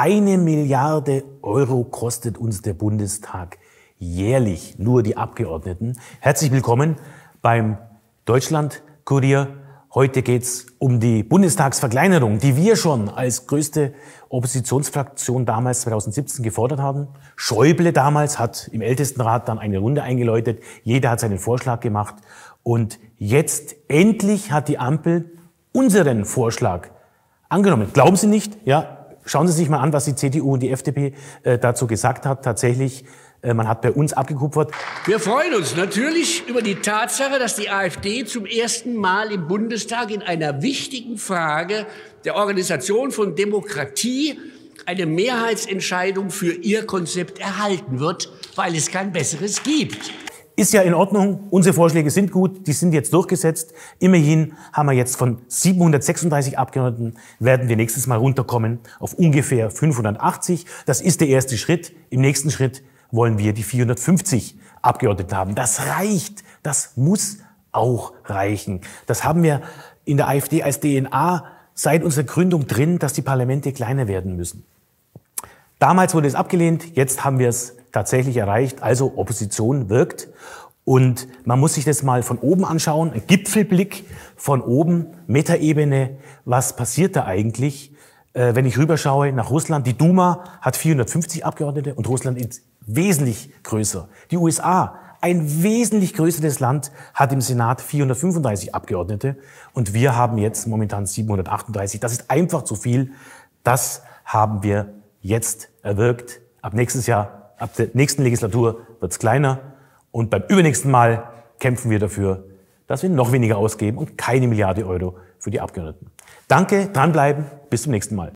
Eine Milliarde Euro kostet uns der Bundestag jährlich, nur die Abgeordneten. Herzlich willkommen beim Deutschland-Kurier. Heute geht's um die Bundestagsverkleinerung, die wir schon als größte Oppositionsfraktion damals 2017 gefordert haben. Schäuble damals hat im Ältestenrat dann eine Runde eingeläutet. Jeder hat seinen Vorschlag gemacht. Und jetzt endlich hat die Ampel unseren Vorschlag angenommen. Glauben Sie nicht? Ja, Schauen Sie sich mal an, was die CDU und die FDP äh, dazu gesagt hat. Tatsächlich, äh, man hat bei uns abgekupfert. Wir freuen uns natürlich über die Tatsache, dass die AfD zum ersten Mal im Bundestag in einer wichtigen Frage der Organisation von Demokratie eine Mehrheitsentscheidung für ihr Konzept erhalten wird, weil es kein besseres gibt. Ist ja in Ordnung, unsere Vorschläge sind gut, die sind jetzt durchgesetzt. Immerhin haben wir jetzt von 736 Abgeordneten, werden wir nächstes Mal runterkommen auf ungefähr 580. Das ist der erste Schritt. Im nächsten Schritt wollen wir die 450 Abgeordneten haben. Das reicht, das muss auch reichen. Das haben wir in der AfD als DNA seit unserer Gründung drin, dass die Parlamente kleiner werden müssen. Damals wurde es abgelehnt, jetzt haben wir es tatsächlich erreicht. Also Opposition wirkt. Und man muss sich das mal von oben anschauen, ein Gipfelblick von oben, Metaebene, was passiert da eigentlich? Äh, wenn ich rüberschaue nach Russland, die Duma hat 450 Abgeordnete und Russland ist wesentlich größer. Die USA, ein wesentlich größeres Land, hat im Senat 435 Abgeordnete und wir haben jetzt momentan 738. Das ist einfach zu viel. Das haben wir jetzt erwirkt. Ab nächstes Jahr Ab der nächsten Legislatur wird es kleiner und beim übernächsten Mal kämpfen wir dafür, dass wir noch weniger ausgeben und keine Milliarde Euro für die Abgeordneten. Danke, dranbleiben, bis zum nächsten Mal.